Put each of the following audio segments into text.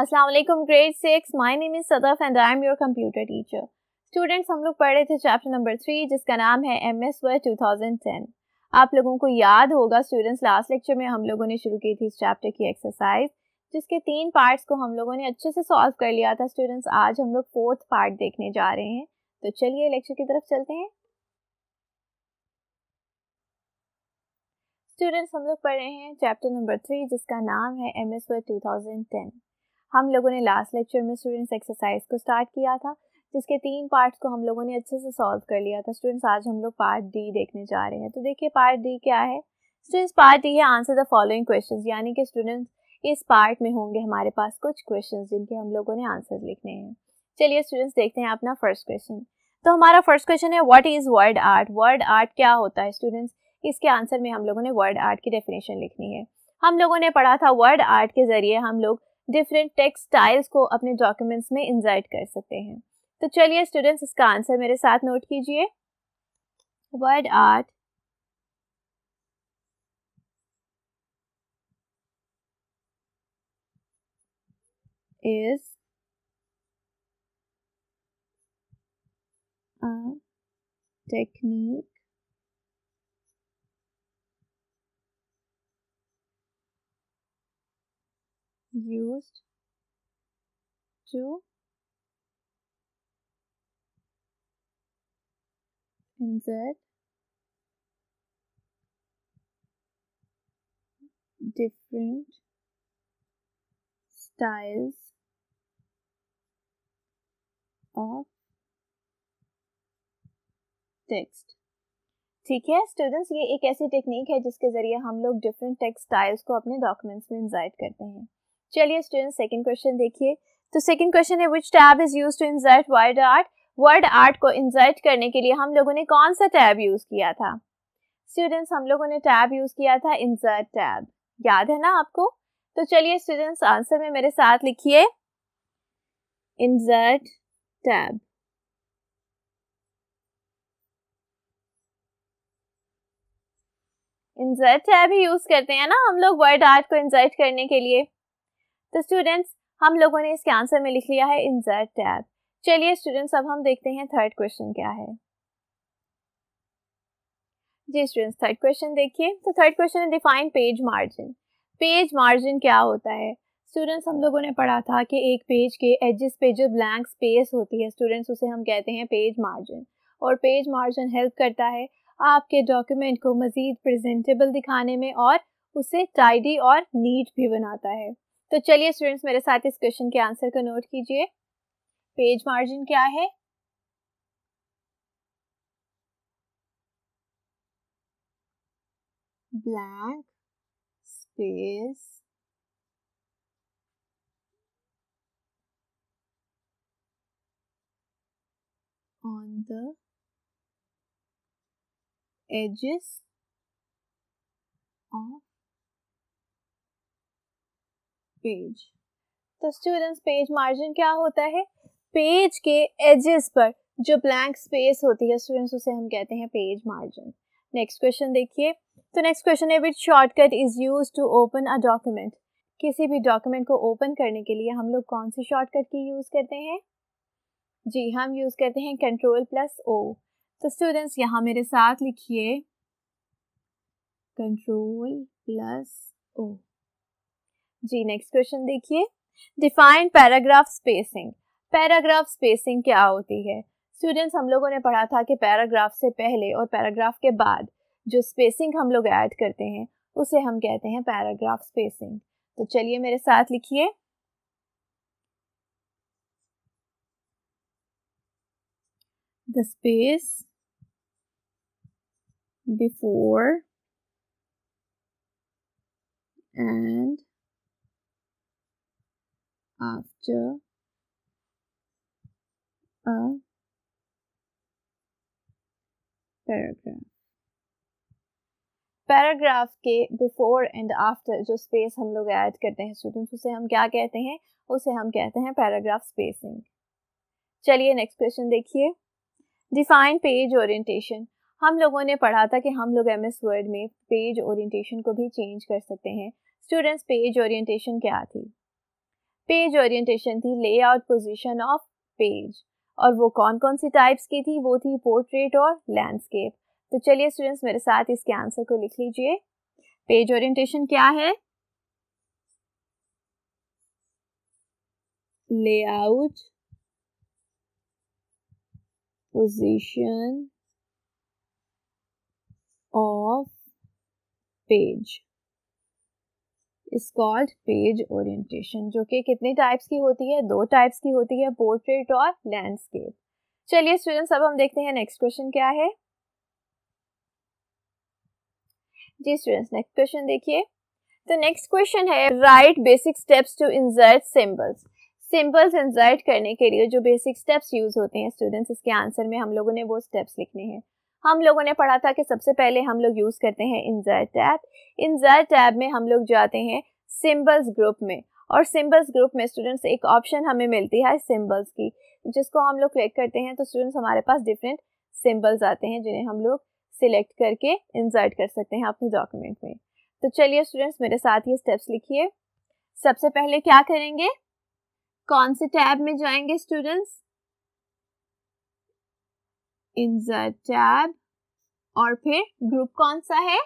अस्सलाम वालेकुम grade six my name is Sadaf and I am your computer teacher students हम लोग पढ़ रहे थे चैप्टर नंबर थ्री जिसका नाम है M S Word two thousand ten आप लोगों को याद होगा स्टूडेंट्स लास्ट लेक्चर में हम लोगों ने शुरू की थी इस चैप्टर की एक्सरसाइज जिसके तीन पार्ट्स को हम लोगों ने अच्छे से सॉल्व कर लिया था स्टूडेंट्स आज हम लोग फोर्थ पार्ट देखने जा रहे हैं तो चलिए लेक्चर की तरफ चलते हैं स्टूडेंट्स हम लोग पढ़ रहे हैं चैप्टर नंबर थ्री जिसका नाम है M S Word two thousand ten हम लोगों ने लास्ट लेक्चर में स्टूडेंट्स एक्सरसाइज को स्टार्ट किया था जिसके तीन पार्ट्स को हम लोगों ने अच्छे से सॉल्व कर लिया था स्टूडेंट्स आज हम लोग पार्ट डी देखने जा रहे हैं तो देखिए पार्ट डी क्या है स्टूडेंट्स पार्ट डी है आंसर द फॉलोइंग क्वेश्चन यानी कि स्टूडेंट्स इस पार्ट में होंगे हमारे पास कुछ क्वेश्चन जिनके हम लोगों ने आंसर लिखने हैं चलिए स्टूडेंट्स देखते हैं अपना फर्स्ट क्वेश्चन तो हमारा फर्स्ट क्वेश्चन है what is word art word art क्या होता है स्टूडेंट्स इसके आंसर में हम लोगों ने वर्ड आर्ट की डेफिनेशन लिखनी है हम लोगों ने पढ़ा था वर्ड आर्ट के ज़रिए हम लोग डिफरेंट टेक्सटाइल्स को अपने डॉक्यूमेंट्स में इंजाइट कर सकते हैं तो चलिए स्टूडेंट्स इसका आंसर मेरे साथ नोट कीजिए word art is technique used to insert different styles of text ठीक है स्टूडेंट्स ये एक ऐसी टेक्निक है जिसके ज़रिए हम लोग डिफरेंट टेक्स्ट स्टाइल्स को अपने डॉक्यूमेंट्स में इंजाइट करते हैं चलिए स्टूडेंट सेकेंड क्वेश्चन देखिए तो सेकेंड क्वेश्चन है which tab is use to insert word art word art को इंजर्ट करने के लिए हम लोगों ने कौन सा टैब यूज किया था स्टूडेंट्स हम लोगों ने टैब यूज किया था इंजर्ट टैब याद है ना आपको तो चलिए स्टूडेंट्स आंसर में मेरे साथ लिखिए इंजर्ट टैब इंजर्ट टैब ही यूज करते हैं ना हम लोग वर्ड आर्ट को इंजर्ट करने के लिए तो स्टूडेंट्स हम लोगों ने इसके आंसर में लिख लिया है इंजर्ट टैब चलिए स्टूडेंट्स अब हम देखते हैं थर्ड क्वेश्चन क्या है जी स्टूडेंट्स थर्ड क्वेश्चन देखिए तो थर्ड क्वेश्चन है define page margin page margin क्या होता है स्टूडेंट्स हम लोगों ने पढ़ा था कि एक पेज के एजिस पे जो ब्लैंक स्पेस होती है स्टूडेंट्स उसे हम कहते हैं पेज मार्जिन और पेज मार्जिन हेल्प करता है आपके डॉक्यूमेंट को मज़ीद प्रेजेंटेबल दिखाने में और उसे टाइडी और नीट भी बनाता है तो चलिए स्टूडेंट्स मेरे साथ इस क्वेश्चन के आंसर को नोट कीजिए पेज मार्जिन क्या है blank space on the edges of page तो स्टूडेंट्स पेज मार्जिन क्या होता है पेज के एजेस पर जो ब्लैंक स्पेस होती है स्टूडेंट्स उसे हम कहते हैं पेज मार्जिन नेक्स्ट क्वेश्चन देखिए तो नेक्स्ट क्वेश्चन है which shortcut is use to open a document किसी भी डॉक्यूमेंट को ओपन करने के लिए हम लोग कौन सी शॉर्टकट की यूज़ करते हैं जी हम यूज़ करते हैं कंट्रोल प्लस ओ तो स्टूडेंट्स यहाँ मेरे साथ लिखिए कंट्रोल प्लस ओ जी नेक्स्ट क्वेश्चन देखिए defined paragraph spacing paragraph spacing क्या होती है स्टूडेंट्स हम लोगों ने पढ़ा था कि पैराग्राफ से पहले और पैराग्राफ के बाद जो स्पेसिंग हम लोग ऐड करते हैं उसे हम कहते हैं पैराग्राफ स्पेसिंग तो चलिए मेरे साथ लिखिए the space before and after a paragraph paragraph के बिफोर एंड आफ्टर जो स्पेस हम लोग ऐड करते हैं स्टूडेंट्स उसे हम क्या कहते हैं उसे हम कहते हैं पैराग्राफ स्पेसिंग चलिए नेक्स्ट क्वेश्चन देखिए डिफाइन पेज ओरिएंटेशन हम लोगों ने पढ़ा था कि हम लोग एम एस वर्ड में पेज ओरिएंटेशन को भी चेंज कर सकते हैं स्टूडेंट्स पेज ओरिएंटेशन क्या थी पेज ओरिएंटेशन थी लेआउट पोजीशन ऑफ पेज और वो कौन कौन सी टाइप्स की थी वो थी पोर्ट्रेट और लैंडस्केप तो चलिए स्टूडेंट्स मेरे साथ इसके आंसर को लिख लीजिए पेज ओरिएंटेशन क्या है layout position of page is called page orientation जो कि कितने टाइप्स की होती है दो टाइप्स की होती है पोर्ट्रेट और लैंडस्केप चलिए स्टूडेंट्स अब हम देखते हैं नेक्स्ट क्वेश्चन क्या है जी स्टूडेंट्स नेक्स्ट क्वेश्चन देखिए तो नेक्स्ट क्वेश्चन है right basic steps to insert symbols symbols insert करने के लिए जो बेसिक स्टेप्स यूज होते हैं स्टूडेंट्स इसके आंसर में हम लोगों ने वो स्टेप्स लिखने हैं हम लोगों ने पढ़ा था कि सबसे पहले हम लोग यूज़ करते हैं इंजायर टैब इंजायर टैब में हम लोग जाते हैं सिम्बल्स ग्रुप में और सिम्बल्स ग्रुप में स्टूडेंट्स एक ऑप्शन हमें मिलती है सिम्बल्स की जिसको हम लोग क्लिक करते हैं तो स्टूडेंट्स हमारे पास डिफरेंट सिम्बल्स आते हैं जिन्हें हम लोग सिलेक्ट करके इंजर्ट कर सकते हैं अपने डॉक्यूमेंट में तो चलिए स्टूडेंट्स मेरे साथ ये स्टेप्स लिखिए सबसे पहले क्या करेंगे कौन से टैब में जाएंगे स्टूडेंट्स इन टैब और फिर ग्रुप कौन सा है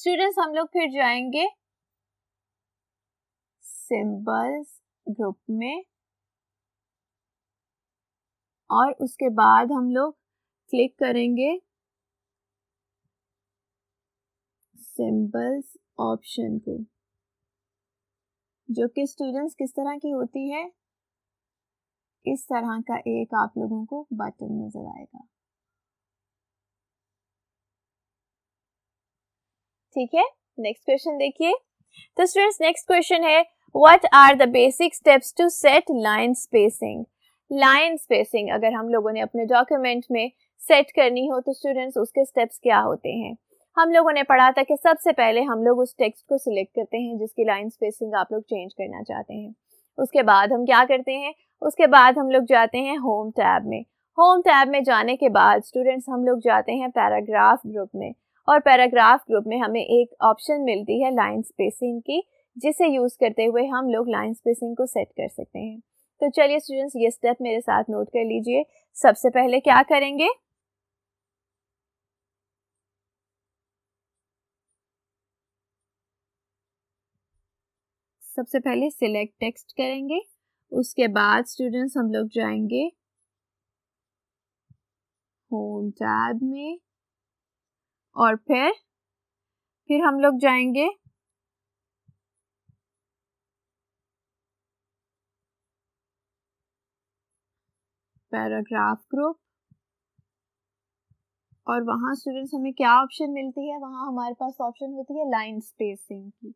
स्टूडेंट्स हम लोग फिर जाएंगे सिंबल्स ग्रुप में और उसके बाद हम लोग क्लिक करेंगे सिंबल्स ऑप्शन को जो कि स्टूडेंट्स किस तरह की होती है इस तरह का एक आप लोगों को बटन नजर आएगा ठीक है नेक्स्ट क्वेश्चन देखिए तो स्टूडेंट्स नेक्स्ट क्वेश्चन है what are the basic steps to set line spacing line spacing अगर हम लोगों ने अपने डॉक्यूमेंट में सेट करनी हो तो स्टूडेंट्स उसके स्टेप्स क्या होते हैं हम लोगों ने पढ़ा था कि सबसे पहले हम लोग उस टेक्स्ट को सिलेक्ट करते हैं जिसकी लाइन स्पेसिंग आप लोग चेंज करना चाहते हैं उसके बाद हम क्या करते हैं उसके बाद हम लोग जाते हैं होम टैब में होम टैब में जाने के बाद स्टूडेंट्स हम लोग जाते हैं पैराग्राफ ग्रुप में और पैराग्राफ ग्रुप में हमें एक ऑप्शन मिलती है लाइन स्पेसिंग की जिसे यूज़ करते हुए हम लोग लाइन स्पेसिंग को सेट कर सकते हैं तो चलिए स्टूडेंट्स ये स्टेप मेरे साथ नोट कर लीजिए सबसे पहले क्या करेंगे सबसे पहले सिलेक्ट टेक्स्ट करेंगे उसके बाद स्टूडेंट्स हम लोग जाएंगे होम टैब में और फिर फिर हम लोग जाएंगे पैराग्राफ ग्रुप और वहां स्टूडेंट्स हमें क्या ऑप्शन मिलती है वहां हमारे पास ऑप्शन होती है लाइन स्पेसिंग की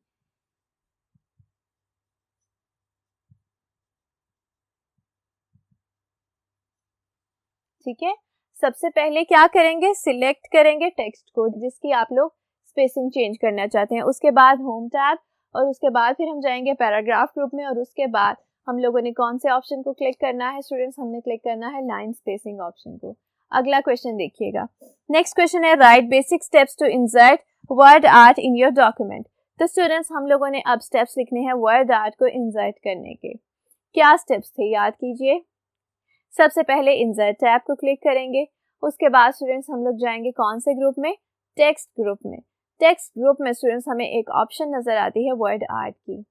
ठीक है सबसे पहले क्या करेंगे सिलेक्ट करेंगे टेक्स्ट को जिसकी आप लोग स्पेसिंग चेंज करना चाहते हैं उसके बाद होम टैब और उसके बाद फिर हम जाएंगे पैराग्राफ ग्रुप में और उसके बाद हम लोगों ने कौन से ऑप्शन को क्लिक करना है स्टूडेंट्स हमने क्लिक करना है लाइन स्पेसिंग ऑप्शन को अगला क्वेश्चन देखिएगा नेक्स्ट क्वेश्चन है right basic steps to insert word art in your document तो स्टूडेंट्स हम लोगों ने अब स्टेप्स लिखने हैं वर्ड आर्ट को इंसर्ट करने के क्या स्टेप्स थे याद कीजिए सबसे पहले इंसर्ट टैब को क्लिक करेंगे उसके बाद स्टूडेंट्स हम लोग जाएंगे कौन से ग्रुप में टेक्स्ट ग्रुप में टेक्स्ट ग्रुप में स्टूडेंट्स हमें एक ऑप्शन नज़र आती है वर्ड आर्ट की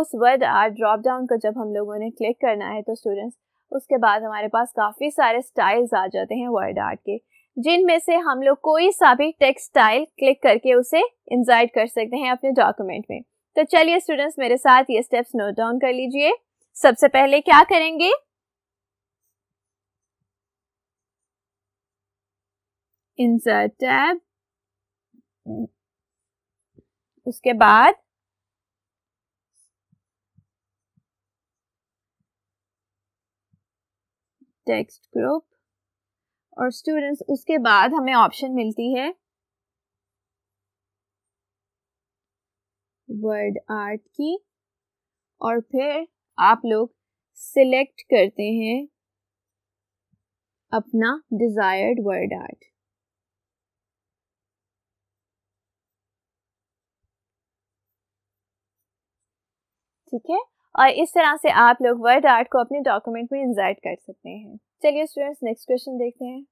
उस वर्ड आर्ट ड्रॉप डाउन को जब हम लोगों ने क्लिक करना है तो स्टूडेंट्स उसके बाद हमारे पास काफ़ी सारे स्टाइल्स आ जाते हैं वर्ड आर्ट के जिनमें से हम लोग कोई सा भी टेक्स्ट स्टाइल क्लिक करके उसे इंजाइट कर सकते हैं अपने डॉक्यूमेंट में तो चलिए स्टूडेंट्स मेरे साथ ये स्टेप्स नोट डाउन कर लीजिए सबसे पहले क्या करेंगे इंसर्ट टैब उसके बाद टेक्स्ट ग्रुप और स्टूडेंट्स उसके बाद हमें ऑप्शन मिलती है वर्ड आर्ट की और फिर आप लोग सिलेक्ट करते हैं अपना डिज़ायर्ड वर्ड आर्ट ठीक है और इस तरह से आप लोग वर्ड आर्ट को अपने डॉक्यूमेंट में इंजर्ट कर सकते हैं चलिए स्टूडेंट्स नेक्स्ट क्वेश्चन देखते हैं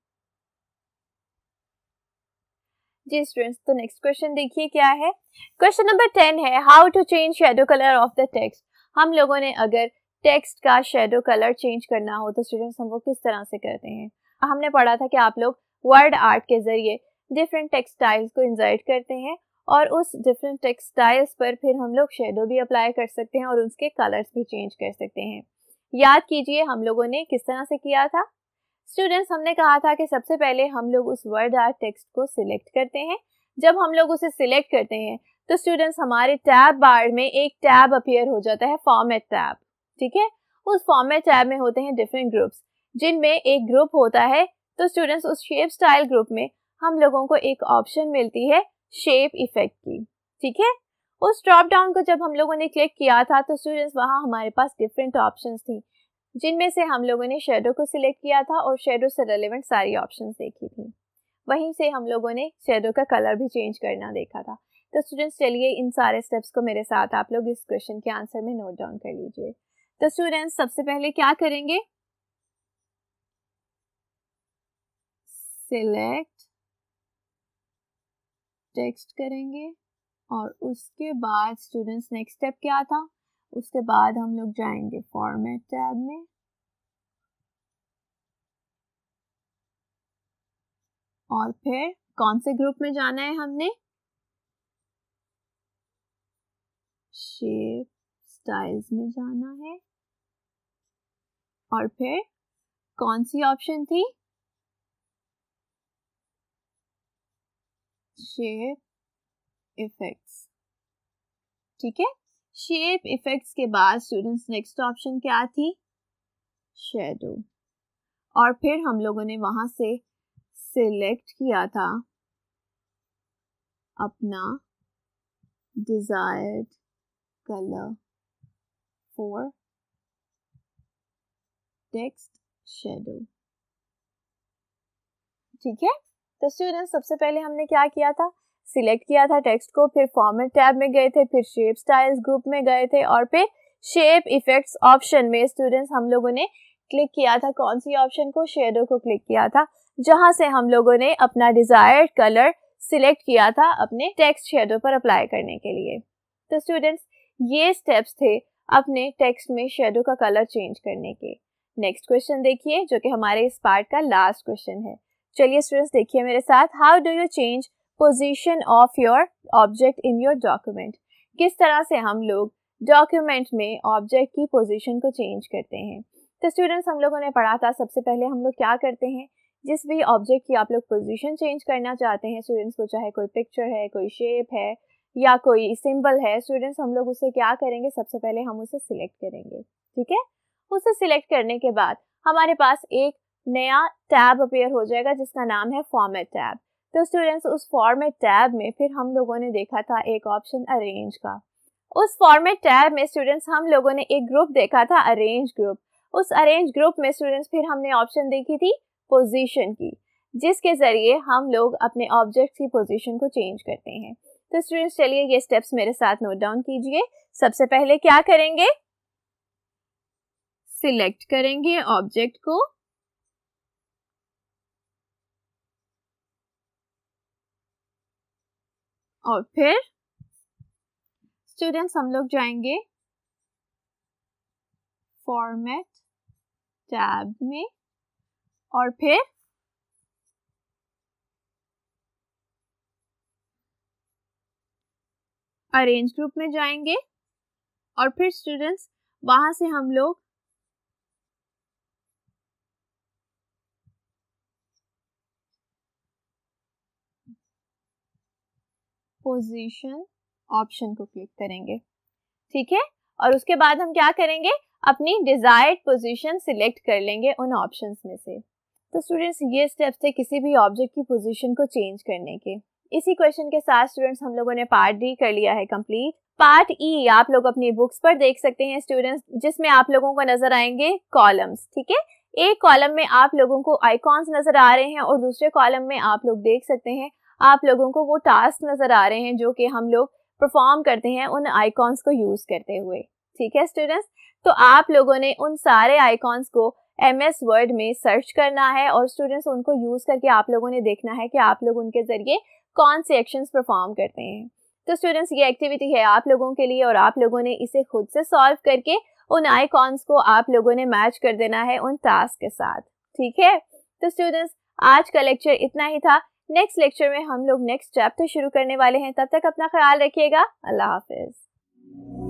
जी स्टूडेंट्स तो नेक्स्ट क्वेश्चन देखिए क्या है क्वेश्चन नंबर टेन है how to change shadow colour of the text हम लोगों ने अगर टेक्स्ट का शेडो कलर चेंज करना हो तो स्टूडेंट्स हम वो किस तरह से करते हैं हमने पढ़ा था कि आप लोग वर्ड आर्ट के जरिए डिफरेंट टेक्सटाइल्स को इंजर्ट करते हैं और उस डिफरेंट टेक्सटाइल्स पर फिर हम लोग शेडो भी अप्लाई कर सकते हैं और उसके कलर्स भी चेंज कर सकते हैं याद कीजिए हम लोगों ने किस तरह से किया था स्टूडेंट्स हमने कहा था कि सबसे पहले हम लोग उस वर्ड आर्ट टेक्स्ट को सिलेक्ट करते हैं जब हम लोग उसे सिलेक्ट करते हैं तो स्टूडेंट्स हमारे टैब बार में एक टैब अपीयर हो जाता है फॉर्मेट टैब ठीक है उस फॉर्मेट टैब में होते हैं डिफरेंट ग्रुप्स जिनमें एक ग्रुप होता है तो स्टूडेंट्स उस शेप स्टाइल ग्रुप में हम लोगों को एक ऑप्शन मिलती है शेप इफेक्ट की ठीक है उस ड्रॉप डाउन को जब हम लोगों ने क्लिक किया था तो स्टूडेंट्स वहाँ हमारे पास डिफरेंट ऑप्शंस थी जिनमें से हम लोगों ने शेडो को सिलेक्ट किया था और शेडो से रेलिवेंट सारी ऑप्शन देखी थी वहीं से हम लोगों ने शेडो का कलर भी चेंज करना देखा था तो स्टूडेंट्स चलिए इन सारे स्टेप्स को मेरे साथ आप लोग इस क्वेश्चन के आंसर में नोट डाउन कर लीजिए तो स्टूडेंट्स सबसे पहले क्या करेंगे सिलेक्ट टेक्स्ट करेंगे और उसके बाद स्टूडेंट्स नेक्स्ट स्टेप क्या था उसके बाद हम लोग जाएंगे फॉर्मेट टैब में और फिर कौन से ग्रुप में जाना है हमने शेप स्टाइल्स में जाना है और फिर कौन सी ऑप्शन थी शेप इफेक्ट्स ठीक है शेप इफेक्ट्स के बाद स्टूडेंट्स नेक्स्ट ऑप्शन क्या थी शेडो और फिर हम लोगों ने वहां से सिलेक्ट किया था अपना desired colour for text shadow ठीक है तो स्टूडेंट्स सबसे पहले हमने क्या किया था सिलेक्ट किया था टेक्स्ट को फिर फॉर्मेट टैब में गए थे फिर शेप स्टाइल्स ग्रुप में गए थे और फिर शेप इफेक्ट्स ऑप्शन में स्टूडेंट्स हम लोगों ने क्लिक किया था कौन सी ऑप्शन को शेडो को क्लिक किया था जहां से हम लोगों ने अपना डिजायर्ड कलर सिलेक्ट किया था अपने टेक्स्ट शेडो पर अप्लाई करने के लिए तो स्टूडेंट्स ये स्टेप्स थे अपने टेक्स्ट में शेडो का कलर चेंज करने के नेक्स्ट क्वेश्चन देखिए जो कि हमारे इस पार्ट का लास्ट क्वेश्चन है चलिए स्टूडेंट्स देखिए मेरे साथ how do you change position of your object in your document किस तरह से हम लोग डॉक्यूमेंट में ऑब्जेक्ट की पोजिशन को चेंज करते हैं तो स्टूडेंट्स हम लोगों ने पढ़ा था सबसे पहले हम लोग क्या करते हैं जिस भी ऑब्जेक्ट की आप लोग पोजिशन चेंज करना चाहते हैं स्टूडेंट्स को चाहे कोई पिक्चर है कोई शेप है या कोई सिंबल है स्टूडेंट्स हम लोग उसे क्या करेंगे सबसे पहले हम उसे सिलेक्ट करेंगे ठीक है उसे सिलेक्ट करने के बाद हमारे पास एक नया टैब अपेयर हो जाएगा जिसका नाम है फॉर्मेट टैब तो स्टूडेंट्स उस फॉर्मेट टैब में फिर हम लोगों ने देखा था एक ऑप्शन अरेंज का उस फॉर्मेट टैब में स्टूडेंट्स हम लोगों ने एक ग्रुप देखा था अरेंज ग्रुप उस अरेंज ग्रुप में स्टूडेंट्स फिर हमने ऑप्शन देखी थी पोजीशन की जिसके ज़रिए हम लोग अपने ऑब्जेक्ट की पोजीशन को चेंज करते हैं तो स्टूडेंट्स चलिए ये स्टेप्स मेरे साथ नोट डाउन कीजिए सबसे पहले क्या करेंगे सिलेक्ट करेंगे ऑब्जेक्ट को और फिर स्टूडेंट्स हम लोग जाएंगे फॉर्मेट टैब में और फिर अरेंज ग्रुप में जाएंगे और फिर स्टूडेंट्स वहां से हम लोग पोजिशन ऑप्शन को क्लिक करेंगे ठीक है और उसके बाद हम क्या करेंगे अपनी डिजायर्ड पोजिशन सिलेक्ट कर लेंगे उन ऑप्शन में से तो स्टूडेंट्स ये स्टेप्स थे किसी भी ऑब्जेक्ट की पोजीशन को चेंज करने के इसी क्वेश्चन के साथ स्टूडेंट्स हम लोगों ने पार्ट डी कर लिया है कंप्लीट पार्ट ई आप लोग अपनी बुक्स पर देख सकते हैं स्टूडेंट्स जिसमें आप लोगों को नजर आएंगे कॉलम्स ठीक है एक कॉलम में आप लोगों को आइकॉन्स नजर आ रहे हैं और दूसरे कॉलम में आप लोग देख सकते हैं आप लोगों को वो टास्क नज़र आ रहे हैं जो कि हम लोग परफॉर्म करते हैं उन आइकॉन्स को यूज़ करते हुए ठीक है स्टूडेंट्स तो आप लोगों ने उन सारे आइकॉन्स को एम एस वर्ड में सर्च करना है और स्टूडेंट्स उनको यूज़ करके आप लोगों ने देखना है कि आप लोग उनके ज़रिए कौन से एक्शंस परफॉर्म करते हैं तो स्टूडेंट्स ये एक्टिविटी है आप लोगों के लिए और आप लोगों ने इसे खुद से सॉल्व करके उन आइकॉन्स को आप लोगों ने मैच कर देना है उन टास्क के साथ ठीक है तो स्टूडेंट्स आज का लेक्चर इतना ही था नेक्स्ट लेक्चर में हम लोग नेक्स्ट चैप्टर शुरू करने वाले हैं तब तक अपना ख्याल रखिएगा अल्लाह हाफिज़